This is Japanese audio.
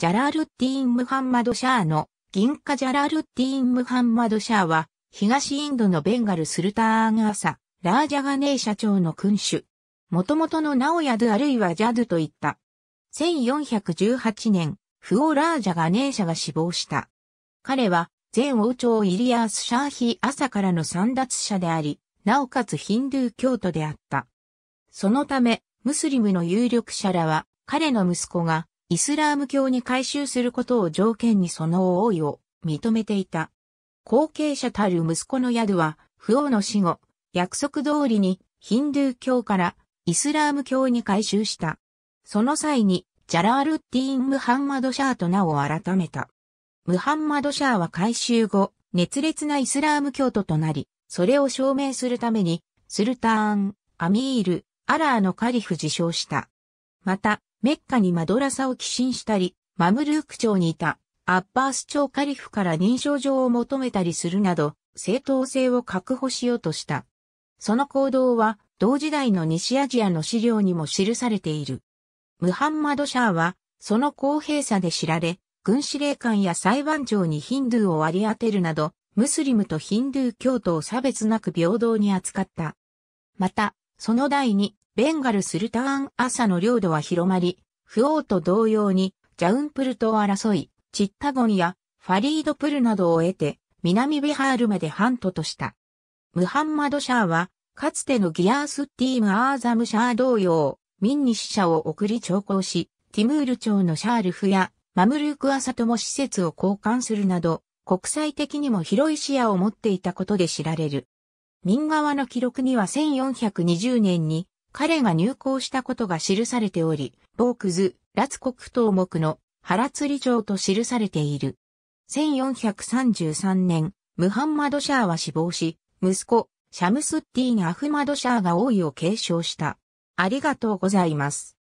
ジャラルッティーン・ムハンマド・シャーの銀貨ジャラルッティーン・ムハンマド・シャーは東インドのベンガル・スルターン・アーサ、ラージャガネー社長の君主。元々のナオヤドあるいはジャドといった。1418年、フオラージャガネー社が死亡した。彼は前王朝イリアース・シャーヒー朝からの三奪者であり、なおかつヒンドゥー教徒であった。そのため、ムスリムの有力者らは彼の息子がイスラーム教に改宗することを条件にその王位を認めていた。後継者たる息子のヤドは、不王の死後、約束通りにヒンドゥー教からイスラーム教に改宗した。その際に、ジャラールッティーン・ムハンマド・シャーと名を改めた。ムハンマド・シャーは改宗後、熱烈なイスラーム教徒となり、それを証明するために、スルターン、アミール、アラーのカリフ自称した。また、メッカにマドラサを寄進したり、マムルーク朝にいたアッバース朝カリフから認証状を求めたりするなど、正当性を確保しようとした。その行動は、同時代の西アジアの資料にも記されている。ムハンマド・シャーは、その公平さで知られ、軍司令官や裁判長にヒンドゥーを割り当てるなど、ムスリムとヒンドゥー教徒を差別なく平等に扱った。また、その第二、ベンガルスルターン朝の領土は広まり、フオーと同様に、ジャウンプルトを争い、チッタゴンやファリードプルなどを得て、南ビハールまでハントとした。ムハンマドシャーは、かつてのギアースティーム・アーザム・シャー同様、民に死者を送り徴工し、ティムール朝のシャールフやマムルーク・アサとも施設を交換するなど、国際的にも広い視野を持っていたことで知られる。民側の記録には1420年に彼が入校したことが記されており、ボークズ、ラツ国東目の原釣城と記されている。1433年、ムハンマド・シャーは死亡し、息子、シャムスッティーン・アフマド・シャーが王位を継承した。ありがとうございます。